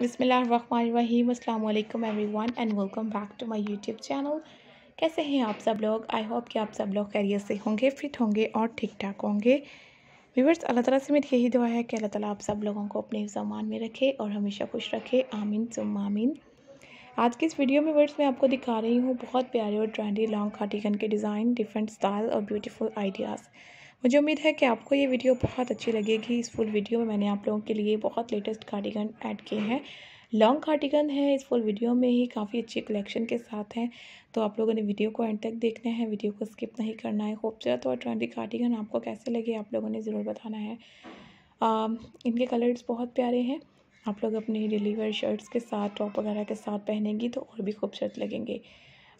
बसमीम अल्लाम everyone and welcome back to my YouTube channel कैसे हैं आप सब लोग आई होप कि आप सब लोग कैरियर से होंगे फिट होंगे और ठीक ठाक होंगे व्यूवर्स अल्लाह ताला से मेरी यही दुआ है कि अल्लाह ताला आप सब लोगों को अपने जमान में रखे और हमेशा खुश रखे आमीन सुम आमीन आज की इस वीडियो में वर्ड्स मैं आपको दिखा रही हूँ बहुत प्यारे और ट्रेंडी लॉन्ग खाटीगन के डिज़ाइन डिफरेंट स्टाइल और ब्यूटीफुल आइडियाज़ मुझे उम्मीद है कि आपको ये वीडियो बहुत अच्छी लगेगी इस फुल वीडियो में मैंने आप लोगों के लिए बहुत लेटेस्ट कार्डिगन ऐड किए हैं लॉन्ग कार्टिगन है इस फुल वीडियो में ही काफ़ी अच्छी कलेक्शन के साथ हैं तो आप लोगों ने वीडियो को एंड तक देखना है वीडियो को स्किप नहीं करना है खूबसूरत और ट्रेंडी कार्टिगन आपको कैसे लगे आप लोगों ने ज़रूर बताना है आ, um, इनके कलर्स बहुत प्यारे हैं आप लोग अपने डिलीवर शर्ट्स के साथ टॉप वगैरह के साथ पहनेंगी तो और भी खूबसूरत लगेंगे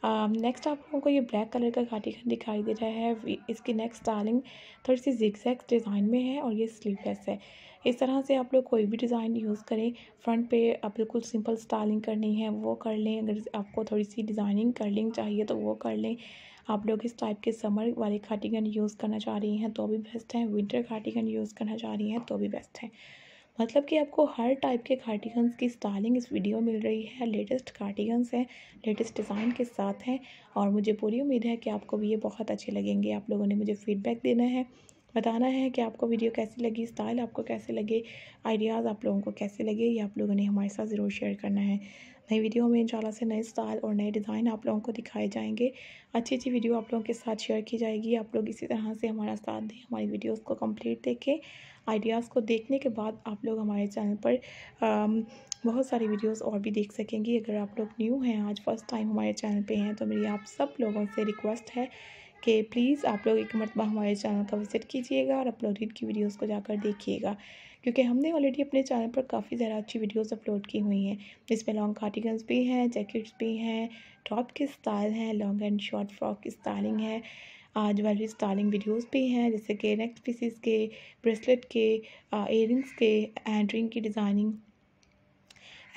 नेक्स्ट um, आप लोगों को ये ब्लैक कलर का घाटी दिखाई दे रहा है इसकी नेक्स्ट स्टाइलिंग थोड़ी सी जिक्सैक्स डिज़ाइन में है और ये स्लीवलेस है इस तरह से आप लोग कोई भी डिज़ाइन यूज़ करें फ्रंट पे आप बिल्कुल सिंपल स्टाइलिंग करनी है वो कर लें अगर आपको थोड़ी सी डिज़ाइनिंग कर्लिंग चाहिए तो वो कर लें आप लोग इस टाइप के समर वाले कार्टिगन यूज़ करना चाह रही हैं तो भी बेस्ट हैं विंटर घाटी यूज़ करना चाह रही हैं तो भी बेस्ट हैं मतलब कि आपको हर टाइप के कार्टिगन्स की स्टाइलिंग इस वीडियो मिल रही है लेटेस्ट कार्टिगन्स हैं लेटेस्ट डिज़ाइन के साथ हैं और मुझे पूरी उम्मीद है कि आपको भी ये बहुत अच्छे लगेंगे आप लोगों ने मुझे फ़ीडबैक देना है बताना है कि आपको वीडियो कैसी लगी स्टाइल आपको कैसे लगे आइडियाज़ आप लोगों को कैसे लगे ये आप लोगों ने हमारे साथ ज़रूर शेयर करना है नई वीडियो में इंशाल्लाह से नए स्टाइल और नए डिज़ाइन आप लोगों को दिखाए जाएंगे अच्छी अच्छी वीडियो आप लोगों के साथ शेयर की जाएगी आप लोग इसी तरह से हमारा साथ दें हमारी वीडियोस को कंप्लीट देखें आइडियाज़ को देखने के बाद आप लोग हमारे चैनल पर आम, बहुत सारी वीडियोस और भी देख सकेंगी अगर आप लोग न्यू हैं आज फर्स्ट टाइम हमारे चैनल पे हैं तो मेरी आप सब लोगों से रिक्वेस्ट है कि प्लीज़ आप लोग एक मरतबा हमारे चैनल का विज़िट कीजिएगा और अपलोडेड की वीडियोस को जाकर देखिएगा क्योंकि हमने ऑलरेडी अपने चैनल पर काफ़ी ज़्यादा अच्छी वीडियोस अपलोड की हुई हैं जिसमें लॉन्ग कार्टिगन्स भी हैं जैकेट्स भी हैं टॉप के स्टाइल हैं लॉन्ग एंड शॉर्ट फ्रॉक की स्टाइलिंग है ज्वेलरी स्टाइलिंग वीडियोस भी हैं जैसे कि नेक्स्ट पीसीस के ब्रेसलेट के इयर uh, के एंड रिंग की डिज़ाइनिंग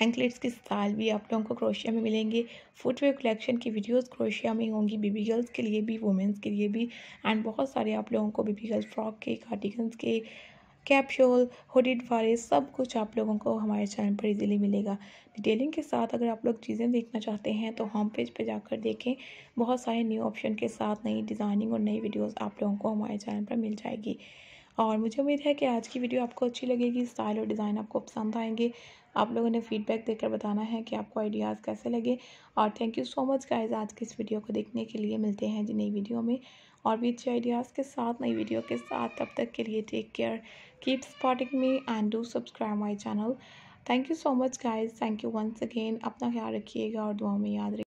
एंकलेट्स के स्टाइल भी आप लोगों को क्रोशिया में मिलेंगे फुटवेयर कलेक्शन की वीडियोस क्रोशिया में होंगी बेबी गर्ल्स के लिए भी वुमेंस के लिए भी एंड बहुत सारे आप लोगों को बेबी गर्ल्स फ्रॉक के कार्टिगन्स के कैप्शोल होडिड वाले सब कुछ आप लोगों को हमारे चैनल पर इजीली मिलेगा डिटेलिंग के साथ अगर आप लोग चीज़ें देखना चाहते हैं तो होम पेज पर जाकर देखें बहुत सारे न्यू ऑप्शन के साथ नई डिज़ाइनिंग और नई वीडियोस आप लोगों को हमारे चैनल पर मिल जाएगी और मुझे उम्मीद है कि आज की वीडियो आपको अच्छी लगेगी स्टाइल और डिज़ाइन आपको पसंद आएंगे आप लोगों ने फीडबैक देकर बताना है कि आपको आइडियाज़ कैसे लगे और thank you so much guys आज की इस वीडियो को देखने के लिए मिलते हैं जी नई वीडियो में और भी अच्छे आइडियाज़ के साथ नई वीडियो के साथ तब तक के लिए take care keep spotting me and do subscribe my channel thank you so much guys thank you once again अपना ख्याल रखिएगा और दुआ में याद रखिए